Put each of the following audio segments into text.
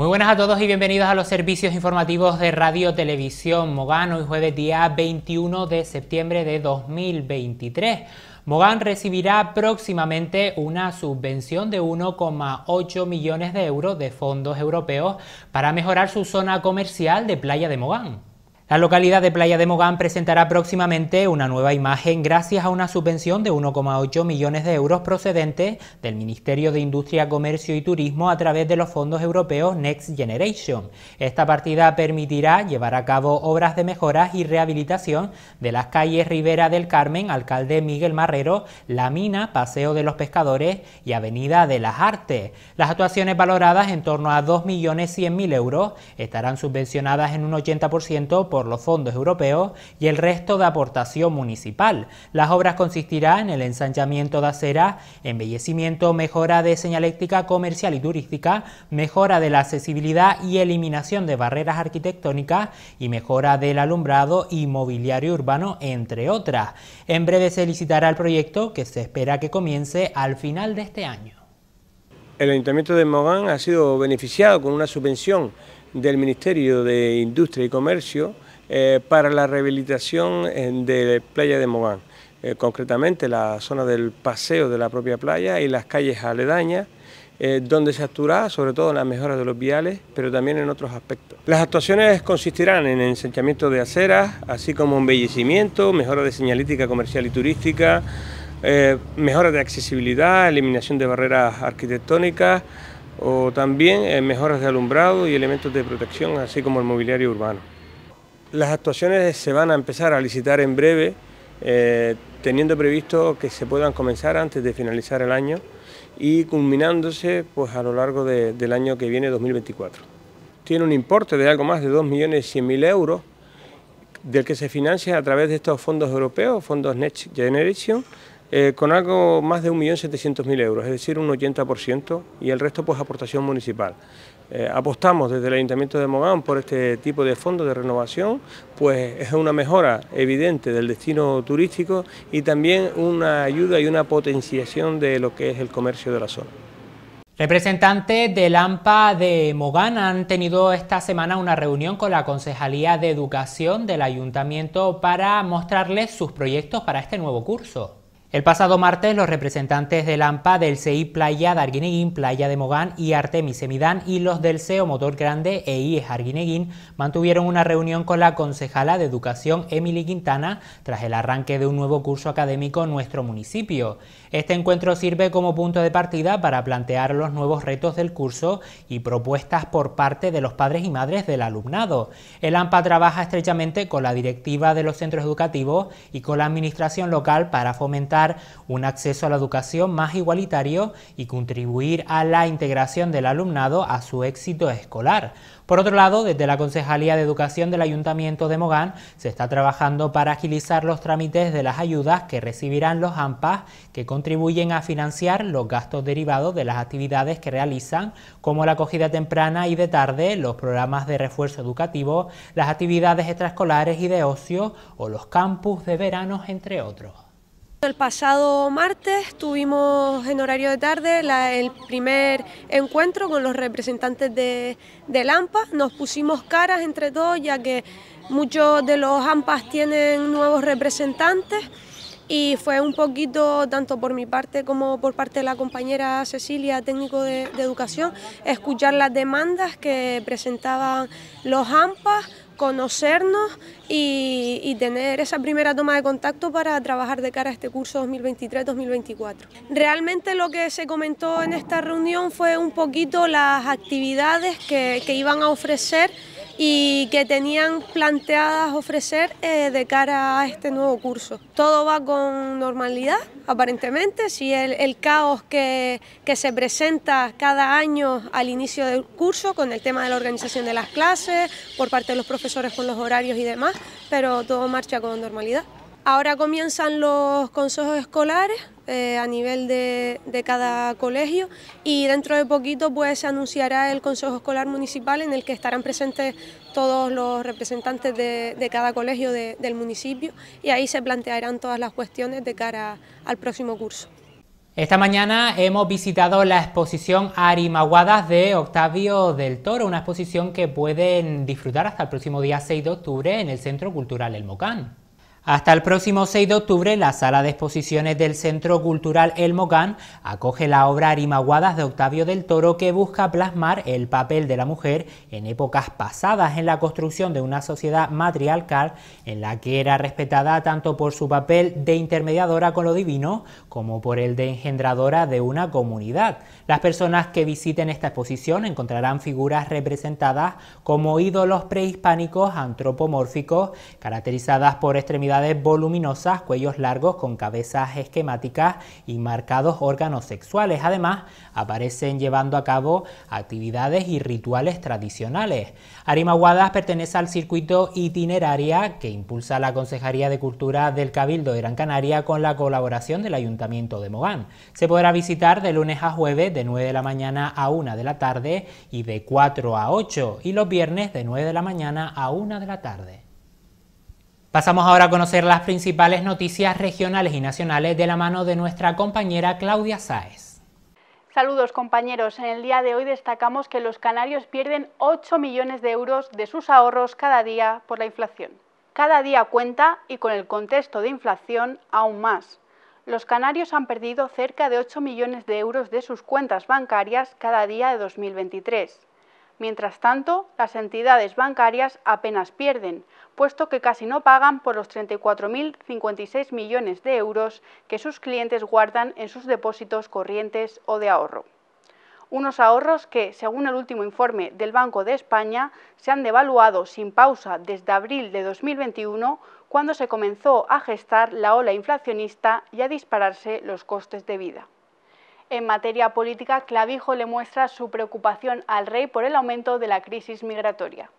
Muy buenas a todos y bienvenidos a los servicios informativos de Radio Televisión Mogán, hoy jueves día 21 de septiembre de 2023. Mogán recibirá próximamente una subvención de 1,8 millones de euros de fondos europeos para mejorar su zona comercial de Playa de Mogán. La localidad de Playa de Mogán presentará próximamente una nueva imagen gracias a una subvención de 1,8 millones de euros procedente del Ministerio de Industria, Comercio y Turismo a través de los fondos europeos Next Generation. Esta partida permitirá llevar a cabo obras de mejoras y rehabilitación de las calles Rivera del Carmen, Alcalde Miguel Marrero, La Mina, Paseo de los Pescadores y Avenida de las Artes. Las actuaciones valoradas en torno a 2.100.000 euros estarán subvencionadas en un 80% por los fondos europeos y el resto de aportación municipal. Las obras consistirán en el ensanchamiento de acera... embellecimiento, mejora de señaléctica comercial y turística, mejora de la accesibilidad y eliminación de barreras arquitectónicas y mejora del alumbrado y mobiliario urbano, entre otras. En breve se licitará el proyecto que se espera que comience al final de este año. El Ayuntamiento de Mogán ha sido beneficiado con una subvención del Ministerio de Industria y Comercio eh, para la rehabilitación eh, de Playa de Mogán, eh, concretamente la zona del paseo de la propia playa y las calles aledañas, donde se actuará sobre todo en las mejoras de los viales, pero también en otros aspectos. Las actuaciones consistirán en ensanchamiento de aceras, así como embellecimiento, mejora de señalítica comercial y turística, mejora mejoras de accesibilidad, eliminación de barreras arquitectónicas o también mejoras de alumbrado y elementos de protección, así como el mobiliario urbano. Las actuaciones se van a empezar a licitar en breve, eh, teniendo previsto que se puedan comenzar antes de finalizar el año y culminándose pues, a lo largo del año que viene, 2024. Tiene un importe de algo más de 2.100.000 euros, del que se financia a través de estos fondos europeos, fondos Next Generation, eh, con algo más de 1.700.000 euros, es decir, un 80% y el resto pues aportación municipal. Eh, apostamos desde el Ayuntamiento de Mogán por este tipo de fondos de renovación, pues es una mejora evidente del destino turístico y también una ayuda y una potenciación de lo que es el comercio de la zona. Representantes del AMPA de Mogán han tenido esta semana una reunión con la Concejalía de Educación del Ayuntamiento para mostrarles sus proyectos para este nuevo curso. El pasado martes, los representantes del AMPA, del CI Playa de Arguineguín, Playa de Mogán y Artemis Emidán, y los del CEO Motor Grande e IES Arguineguín mantuvieron una reunión con la concejala de Educación Emily Quintana tras el arranque de un nuevo curso académico en nuestro municipio. Este encuentro sirve como punto de partida para plantear los nuevos retos del curso y propuestas por parte de los padres y madres del alumnado. El AMPA trabaja estrechamente con la directiva de los centros educativos y con la administración local para fomentar un acceso a la educación más igualitario y contribuir a la integración del alumnado a su éxito escolar. Por otro lado, desde la Concejalía de Educación del Ayuntamiento de Mogán se está trabajando para agilizar los trámites de las ayudas que recibirán los AMPA. que con contribuyen a financiar los gastos derivados de las actividades que realizan, como la acogida temprana y de tarde, los programas de refuerzo educativo, las actividades extraescolares y de ocio o los campus de veranos, entre otros. El pasado martes tuvimos en horario de tarde el primer encuentro con los representantes de, del AMPA. Nos pusimos caras entre todos ya que muchos de los AMPAs tienen nuevos representantes y fue un poquito, tanto por mi parte como por parte de la compañera Cecilia, técnico de, educación, escuchar las demandas que presentaban los AMPAs, conocernos y, tener esa primera toma de contacto para trabajar de cara a este curso 2023-2024. Realmente lo que se comentó en esta reunión fue un poquito las actividades que, que iban a ofrecer y que tenían planteadas ofrecer eh, de cara a este nuevo curso. Todo va con normalidad, aparentemente, si el, caos que, se presenta cada año al inicio del curso con el tema de la organización de las clases, por parte de los profesores con los horarios y demás, pero todo marcha con normalidad. Ahora comienzan los consejos escolares eh, a nivel de, cada colegio y dentro de poquito pues se anunciará el consejo escolar municipal en el que estarán presentes todos los representantes de, cada colegio del municipio y ahí se plantearán todas las cuestiones de cara al próximo curso. Esta mañana hemos visitado la exposición Arimaguadas de Octavio del Toro, una exposición que pueden disfrutar hasta el próximo día 6 de octubre en el Centro Cultural El Mocán. Hasta el próximo 6 de octubre, la sala de exposiciones del Centro Cultural El Mogán acoge la obra Arimaguadas de Octavio del Toro que busca plasmar el papel de la mujer en épocas pasadas en la construcción de una sociedad matriarcal en la que era respetada tanto por su papel de intermediadora con lo divino como por el de engendradora de una comunidad. Las personas que visiten esta exposición encontrarán figuras representadas como ídolos prehispánicos antropomórficos caracterizadas por extremidades voluminosas, cuellos largos con cabezas esquemáticas y marcados órganos sexuales. Además, aparecen llevando a cabo actividades y rituales tradicionales. Arimaguadas pertenece al circuito itineraria que impulsa la Consejería de Cultura del Cabildo de Gran Canaria con la colaboración del Ayuntamiento de Mogán. Se podrá visitar de lunes a jueves de 9 de la mañana a 1 de la tarde y de 4 a 8 y los viernes de 9 de la mañana a 1 de la tarde. Pasamos ahora a conocer las principales noticias regionales y nacionales de la mano de nuestra compañera Claudia Sáez. Saludos compañeros, en el día de hoy destacamos que los canarios pierden 8 millones de euros de sus ahorros cada día por la inflación. Cada día cuenta y con el contexto de inflación aún más los canarios han perdido cerca de 8 millones de euros de sus cuentas bancarias cada día de 2023. Mientras tanto, las entidades bancarias apenas pierden, puesto que casi no pagan por los 34.056 millones de euros que sus clientes guardan en sus depósitos corrientes o de ahorro. Unos ahorros que, según el último informe del Banco de España, se han devaluado sin pausa desde abril de 2021, cuando se comenzó a gestar la ola inflacionista y a dispararse los costes de vida. En materia política, Clavijo le muestra su preocupación al rey por el aumento de la crisis migratoria.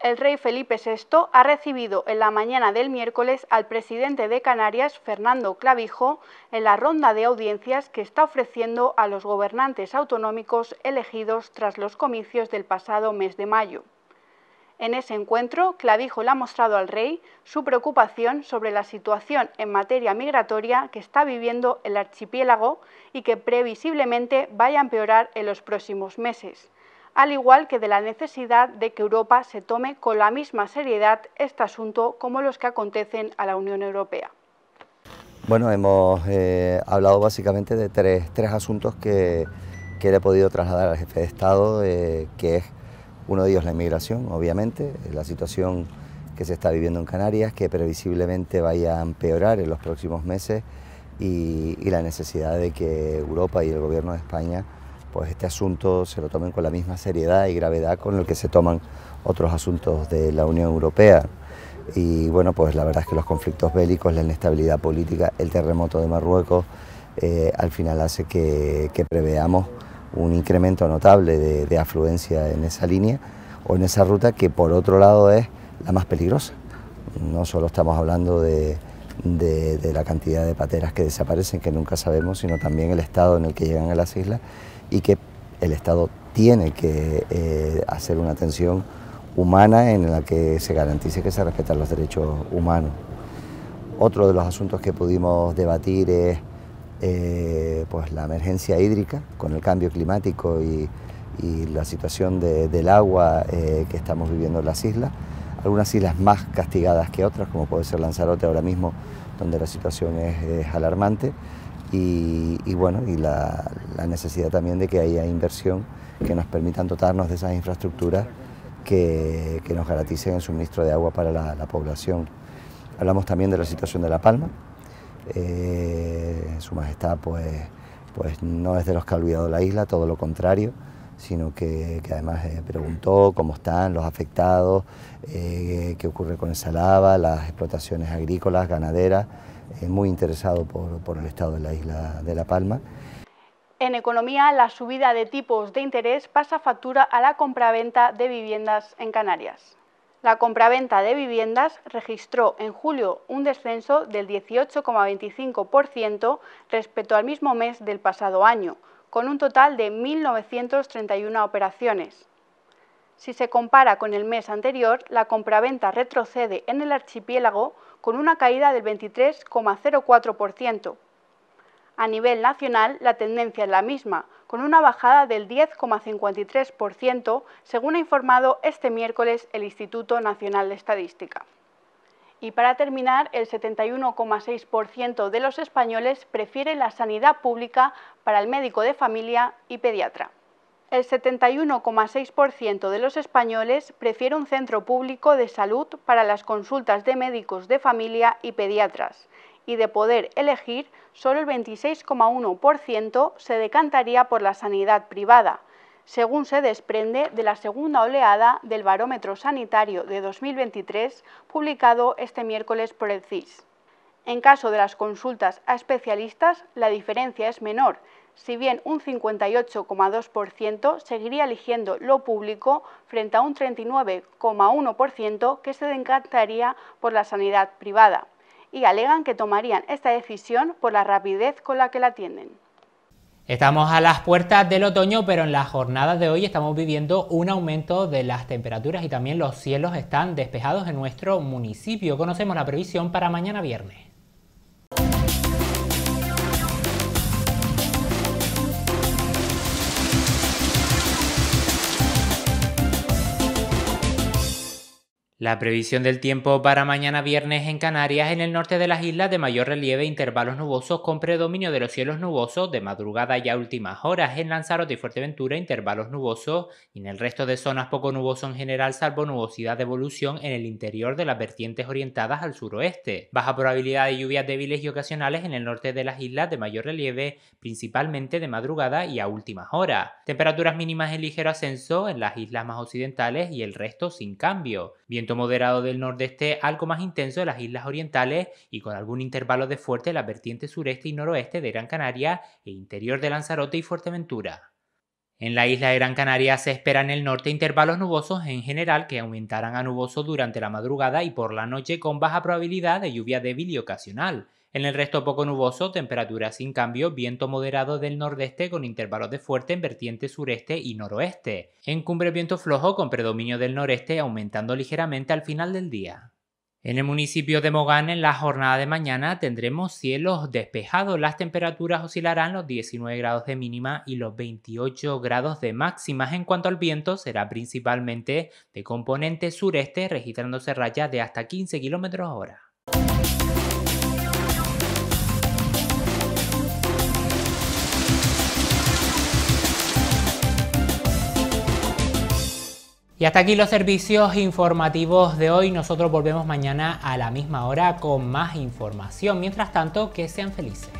El rey Felipe VI ha recibido en la mañana del miércoles al presidente de Canarias, Fernando Clavijo, en la ronda de audiencias que está ofreciendo a los gobernantes autonómicos elegidos tras los comicios del pasado mes de mayo. En ese encuentro, Clavijo le ha mostrado al rey su preocupación sobre la situación en materia migratoria que está viviendo el archipiélago y que previsiblemente vaya a empeorar en los próximos meses, al igual que de la necesidad de que Europa se tome con la misma seriedad este asunto como los que acontecen a la Unión Europea. Bueno, hemos eh, hablado básicamente de tres, asuntos que, le he podido trasladar al jefe de Estado, eh, que es uno de ellos la inmigración, obviamente, la situación que se está viviendo en Canarias, que previsiblemente vaya a empeorar en los próximos meses y, la necesidad de que Europa y el gobierno de España pues este asunto se lo tomen con la misma seriedad y gravedad con lo que se toman otros asuntos de la Unión Europea. Y bueno, pues la verdad es que los conflictos bélicos, la inestabilidad política, el terremoto de Marruecos, eh, al final hace que, que preveamos un incremento notable de, afluencia en esa línea o en esa ruta que por otro lado es la más peligrosa. No solo estamos hablando de, la cantidad de pateras que desaparecen, que nunca sabemos, sino también el estado en el que llegan a las islas y que el Estado tiene que eh, hacer una atención humana en la que se garantice que se respetan los derechos humanos. Otro de los asuntos que pudimos debatir es eh, pues la emergencia hídrica con el cambio climático y, la situación del agua eh, que estamos viviendo en las islas. Algunas islas más castigadas que otras, como puede ser Lanzarote ahora mismo, donde la situación es, alarmante. Y, bueno, y la, necesidad también de que haya inversión que nos permitan dotarnos de esas infraestructuras que, nos garanticen el suministro de agua para la población. Hablamos también de la situación de La Palma, eh, su Majestad pues, pues, no es de los que ha olvidado la isla, todo lo contrario, sino que, además eh, preguntó cómo están los afectados, eh, qué ocurre con el lava, las explotaciones agrícolas, ganaderas, muy interesado por, por el estado de la isla de La Palma. En economía, la subida de tipos de interés pasa factura a la compraventa de viviendas en Canarias la compraventa de viviendas registró en julio un descenso del 18,25% respecto al mismo mes del pasado año, con un total de 1.931 operaciones. Si se compara con el mes anterior, la compraventa retrocede en el archipiélago con una caída del 23,04%, a nivel nacional, la tendencia es la misma, con una bajada del 10,53%, según ha informado este miércoles el Instituto Nacional de Estadística. Y para terminar, el 71,6% de los españoles prefiere la sanidad pública para el médico de familia y pediatra. El 71,6% de los españoles prefiere un centro público de salud para las consultas de médicos de familia y pediatras y de poder elegir, solo el 26,1% se decantaría por la sanidad privada, según se desprende de la segunda oleada del barómetro sanitario de 2023 publicado este miércoles por el CIS. En caso de las consultas a especialistas, la diferencia es menor, si bien un 58,2% seguiría eligiendo lo público frente a un 39,1% que se decantaría por la sanidad privada y alegan que tomarían esta decisión por la rapidez con la que la atienden. Estamos a las puertas del otoño, pero en las jornadas de hoy estamos viviendo un aumento de las temperaturas y también los cielos están despejados en nuestro municipio. Conocemos la previsión para mañana viernes. La previsión del tiempo para mañana viernes en Canarias, en el norte de las islas, de mayor relieve, intervalos nubosos con predominio de los cielos nubosos, de madrugada y a últimas horas en Lanzarote y Fuerteventura, intervalos nubosos, y en el resto de zonas poco nuboso en general, salvo nubosidad de evolución en el interior de las vertientes orientadas al suroeste. Baja probabilidad de lluvias débiles y ocasionales en el norte de las islas, de mayor relieve, principalmente de madrugada y a últimas horas. Temperaturas mínimas en ligero ascenso en las islas más occidentales y el resto sin cambio. Viento moderado del nordeste algo más intenso de las islas orientales y con algún intervalo de fuerte en las vertientes sureste y noroeste de Gran Canaria e interior de Lanzarote y Fuerteventura. En la isla de Gran Canaria se esperan en el norte intervalos nubosos en general que aumentarán a nuboso durante la madrugada y por la noche con baja probabilidad de lluvia débil y ocasional, en el resto poco nuboso, temperatura sin cambio, viento moderado del nordeste con intervalos de fuerte en vertiente sureste y noroeste. En cumbre viento flojo con predominio del noreste aumentando ligeramente al final del día. En el municipio de Mogán, en la jornada de mañana, tendremos cielos despejados. Las temperaturas oscilarán los 19 grados de mínima y los 28 grados de máxima. En cuanto al viento, será principalmente de componente sureste, registrándose rayas de hasta 15 km hora. Y hasta aquí los servicios informativos de hoy. Nosotros volvemos mañana a la misma hora con más información. Mientras tanto, que sean felices.